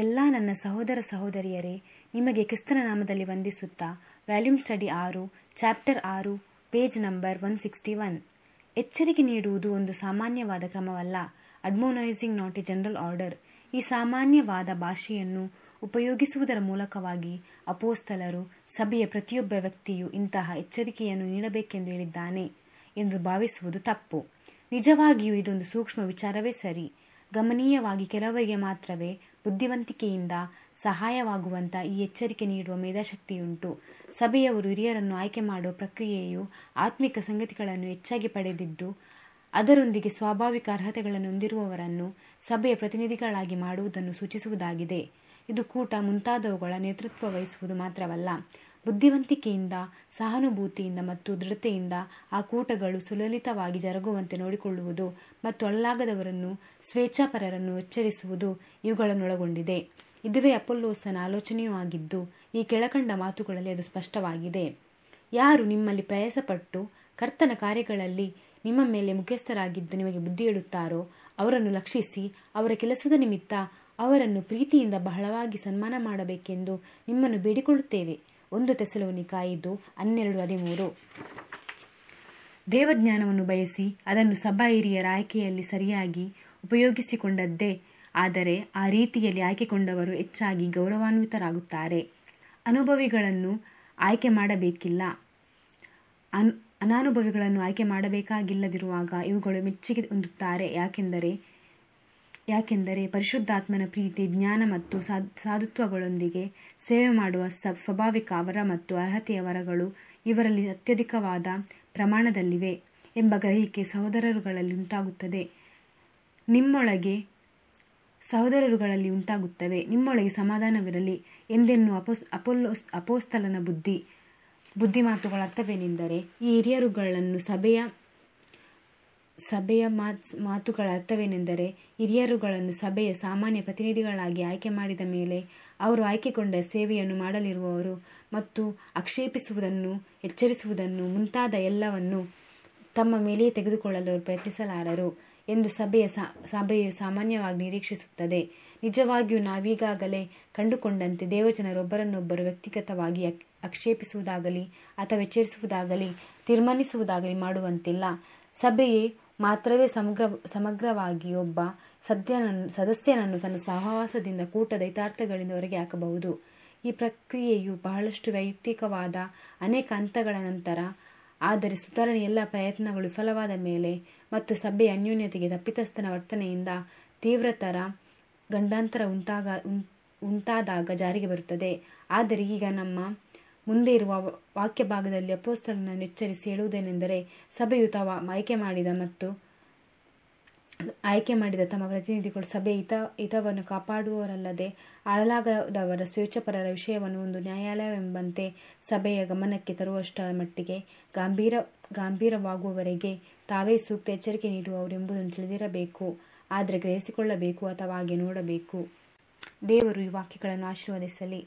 ಎಲ್ಲ ನನ್ನ ಸಹೋದರ ಸಹೋದರಿಯರೇ ನಿಮಗೆ ಕ್ರಿಸ್ತನ ನಾಮದಲ್ಲಿ ವಂದಿಸುತ್ತಾ ವ್ಯಾಲ್ಯೂಮ್ ಸ್ಟಡಿ ಆರು ಚಾಪ್ಟರ್ ಆರು page number one sixty one ಎಚ್ಚರಿಕೆ ನೀಡುವುದು ಒಂದು ಸಾಮಾನ್ಯವಾದ ಕ್ರಮವಲ್ಲ admonishing not a general order ಈ ಸಾಮಾನ್ಯವಾದ ಭಾಷೆಯನ್ನು ಉಪಯೋಗಿಸುವುದರ ಮೂಲಕವಾಗಿ ಅಪೋಸ್ತಲರು ಸಭೆಯ ಪ್ರತಿಯೊಬ್ಬ ವ್ಯಕ್ತಿಯು ಇಂತಹ ಎಚ್ಚರಿಕೆಯನ್ನು ನೀಡಬೇಕೆಂದು ಹೇಳಿದ್ದಾನೆ ಎಂದು ಭಾವಿಸುವುದು ತಪ್ಪು ನಿಜವಾಗಿಯೂ ಇದೊಂದು ಸೂಕ್ಷ್ಮ ವಿಚಾರವೇ ಸರಿ ಗಮನೀಯವಾಗಿ ಕೆಲವರಿಗೆ ಮಾತ್ರವೇ ಬುದ್ಧಿವಂತಿಕೆಯಿಂದ ಸಹಾಯವಾಗುವಂಥ ಈ ಎಚ್ಚರಿಕೆ ನೀಡುವ ಮೇಧಾಶಕ್ತಿಯುಂಟು ಸಭೆಯವರು ಹಿರಿಯರನ್ನು ಆಯ್ಕೆ ಮಾಡುವ ಪ್ರಕ್ರಿಯೆಯು ಆತ್ಮಿಕ ಸಂಗತಿಗಳನ್ನು ಹೆಚ್ಚಾಗಿ ಪಡೆದಿದ್ದು ಅದರೊಂದಿಗೆ ಸ್ವಾಭಾವಿಕ ಅರ್ಹತೆಗಳನ್ನು ಹೊಂದಿರುವವರನ್ನು ಸಭೆಯ ಪ್ರತಿನಿಧಿಗಳಾಗಿ ಮಾಡುವುದನ್ನು ಸೂಚಿಸುವುದಾಗಿದೆ ಇದು ಕೂಟ ಮುಂತಾದವುಗಳ ನೇತೃತ್ವ ವಹಿಸುವುದು ಮಾತ್ರವಲ್ಲ ಬುದ್ಧಿವಂತಿಕೆಯಿಂದ ಸಹಾನುಭೂತಿಯಿಂದ ಮತ್ತು ದೃಢತೆಯಿಂದ ಆ ಕೂಟಗಳು ಸುಲಲಿತವಾಗಿ ಜರುಗುವಂತೆ ನೋಡಿಕೊಳ್ಳುವುದು ಮತ್ತು ಅಳಲಾಗದವರನ್ನು ಸ್ವೇಚ್ಛಾಪರರನ್ನು ಎಚ್ಚರಿಸುವುದು ಇವುಗಳನ್ನೊಳಗೊಂಡಿದೆ ಇದುವೇ ಅಪೊಲ್ಲೋಸನ ಆಲೋಚನೆಯೂ ಆಗಿದ್ದು ಈ ಕೆಳಕಂಡ ಮಾತುಗಳಲ್ಲಿ ಅದು ಸ್ಪಷ್ಟವಾಗಿದೆ ಯಾರು ನಿಮ್ಮಲ್ಲಿ ಪ್ರಯಾಸಪಟ್ಟು ಕರ್ತನ ಕಾರ್ಯಗಳಲ್ಲಿ ನಿಮ್ಮ ಮೇಲೆ ಮುಖ್ಯಸ್ಥರಾಗಿದ್ದು ನಿಮಗೆ ಬುದ್ಧಿ ಹೇಳುತ್ತಾರೋ ಅವರನ್ನು ಲಕ್ಷಿಸಿ ಅವರ ಕೆಲಸದ ನಿಮಿತ್ತ ಅವರನ್ನು ಪ್ರೀತಿಯಿಂದ ಬಹಳವಾಗಿ ಸನ್ಮಾನ ಮಾಡಬೇಕೆಂದು ನಿಮ್ಮನ್ನು ಬೇಡಿಕೊಳ್ಳುತ್ತೇವೆ ಒಂದು ಐದು ಹನ್ನೆರಡು ಹದಿಮೂರು ದೇವಜ್ಞಾನವನ್ನು ಬಯಸಿ ಅದನ್ನು ಸಭಾ ಹಿರಿಯರ ಆಯ್ಕೆಯಲ್ಲಿ ಸರಿಯಾಗಿ ಉಪಯೋಗಿಸಿಕೊಂಡದ್ದೇ ಆದರೆ ಆ ರೀತಿಯಲ್ಲಿ ಆಯ್ಕೆಕೊಂಡವರು ಹೆಚ್ಚಾಗಿ ಗೌರವಾನ್ವಿತರಾಗುತ್ತಾರೆ ಅನುಭವಿಗಳನ್ನು ಆಯ್ಕೆ ಮಾಡಬೇಕಿಲ್ಲ ಅನ್ ಅನಾನುಭವಿಗಳನ್ನು ಆಯ್ಕೆ ಮಾಡಬೇಕಾಗಿಲ್ಲದಿರುವಾಗ ಇವುಗಳು ಮೆಚ್ಚುಗೆ ಹೊಂದುತ್ತಾರೆ ಯಾಕೆಂದರೆ ಯಾಕೆಂದರೆ ಪರಿಶುದ್ಧಾತ್ಮನ ಪ್ರೀತಿ ಜ್ಞಾನ ಮತ್ತು ಸಾಧುತ್ವಗಳೊಂದಿಗೆ ಸೇವೆ ಮಾಡುವ ಸ್ವಾಭಾವಿಕ ಅವರ ಮತ್ತು ಅರ್ಹತೆಯ ವರಗಳು ಇವರಲ್ಲಿ ಅತ್ಯಧಿಕವಾದ ಪ್ರಮಾಣದಲ್ಲಿವೆ ಎಂಬ ಗ್ರಹಿಕೆ ಸಹೋದರರುಗಳಲ್ಲಿ ಉಂಟಾಗುತ್ತದೆ ನಿಮ್ಮೊಳಗೆ ಸಹೋದರರುಗಳಲ್ಲಿ ಉಂಟಾಗುತ್ತವೆ ನಿಮ್ಮೊಳಗೆ ಸಮಾಧಾನವಿರಲಿ ಎಂದೆನ್ನು ಅಪೋಸ್ ಅಪೋಸ್ತಲನ ಬುದ್ಧಿ ಬುದ್ಧಿಮಾತುಗಳ ಅರ್ಥವೇನೆಂದರೆ ಈ ಹಿರಿಯರುಗಳನ್ನು ಸಭೆಯ ಸಭೆಯ ಮಾತುಗಳ ಅರ್ಥವೇನೆಂದರೆ ಹಿರಿಯರುಗಳನ್ನು ಸಭೆಯ ಸಾಮಾನ್ಯ ಪ್ರತಿನಿಧಿಗಳಾಗಿ ಆಯ್ಕೆ ಮಾಡಿದ ಮೇಲೆ ಅವರು ಆಯ್ಕೆಗೊಂಡ ಸೇವೆಯನ್ನು ಮಾಡಲಿರುವವರು ಮತ್ತು ಆಕ್ಷೇಪಿಸುವುದನ್ನು ಎಚ್ಚರಿಸುವುದನ್ನು ಮುಂತಾದ ಎಲ್ಲವನ್ನು ತಮ್ಮ ಮೇಲೆಯೇ ತೆಗೆದುಕೊಳ್ಳಲು ಪ್ರಯತ್ನಿಸಲಾರರು ಎಂದು ಸಭೆಯ ಸಭೆಯು ಸಾಮಾನ್ಯವಾಗಿ ನಿರೀಕ್ಷಿಸುತ್ತದೆ ನಿಜವಾಗಿಯೂ ನಾವೀಗಾಗಲೇ ಕಂಡುಕೊಂಡಂತೆ ದೇವಜನರೊಬ್ಬರನ್ನೊಬ್ಬರು ವ್ಯಕ್ತಿಗತವಾಗಿ ಆಕ್ಷೇಪಿಸುವುದಾಗಲಿ ಅಥವಾ ಎಚ್ಚರಿಸುವುದಾಗಲಿ ತೀರ್ಮಾನಿಸುವುದಾಗಲಿ ಮಾಡುವಂತಿಲ್ಲ ಸಭೆಯೇ ಮಾತ್ರವೇ ಸಮಗ್ರ ಸಮಗ್ರವಾಗಿ ಒಬ್ಬ ಸದ್ಯನನ್ನು ಸದಸ್ಯನನ್ನು ತನ್ನ ಸಹವಾಸದಿಂದ ಕೂಟದ ಹಿತಾರ್ಥಗಳಿಂದ ಹೊರಗೆ ಹಾಕಬಹುದು ಈ ಪ್ರಕ್ರಿಯೆಯು ಬಹಳಷ್ಟು ವೈಯಕ್ತಿಕವಾದ ಅನೇಕ ಹಂತಗಳ ನಂತರ ಆದರೆ ಸುಧಾರಣೆ ಎಲ್ಲ ಪ್ರಯತ್ನಗಳು ವಿಫಲವಾದ ಮೇಲೆ ಮತ್ತು ಸಭೆಯ ಅನ್ಯೂನ್ಯತೆಗೆ ತಪ್ಪಿತಸ್ಥನ ವರ್ತನೆಯಿಂದ ತೀವ್ರತರ ಗಂಡಾಂತರ ಉಂಟಾಗ ಉಂಟಾದಾಗ ಜಾರಿಗೆ ಬರುತ್ತದೆ ಆದರೆ ಈಗ ನಮ್ಮ ಮುಂದೆ ಇರುವ ವಾಕ್ಯ ಭಾಗದಲ್ಲಿ ಅಪೋಸ್ತರನ್ನು ಎಚ್ಚರಿಸಿ ಹೇಳುವುದೇನೆಂದರೆ ಸಭೆಯು ತಾವ ಆಯ್ಕೆ ಮಾಡಿದ ಮತ್ತು ಆಯ್ಕೆ ಮಾಡಿದ ತಮ್ಮ ಪ್ರತಿನಿಧಿಗಳು ಸಭೆ ಹಿತ ಹಿತವನ್ನು ಕಾಪಾಡುವವರಲ್ಲದೆ ಆಳಲಾಗದವರ ಸ್ವೇಚ್ಛಪರರ ವಿಷಯವನ್ನು ಒಂದು ನ್ಯಾಯಾಲಯವೆಂಬಂತೆ ಸಭೆಯ ಗಮನಕ್ಕೆ ತರುವಷ್ಟರ ಮಟ್ಟಿಗೆ ಗಾಂಭೀರ ಗಂಭೀರವಾಗುವವರೆಗೆ ತಾವೇ ಸೂಕ್ತ ಎಚ್ಚರಿಕೆ ನೀಡುವವರು ಎಂಬುದನ್ನು ತಿಳಿದಿರಬೇಕು ಆದರೆ ಗ್ರಹಿಸಿಕೊಳ್ಳಬೇಕು ಅಥವಾ ಹಾಗೆ ನೋಡಬೇಕು ದೇವರು ಈ ವಾಕ್ಯಗಳನ್ನು ಆಶೀರ್ವದಿಸಲಿ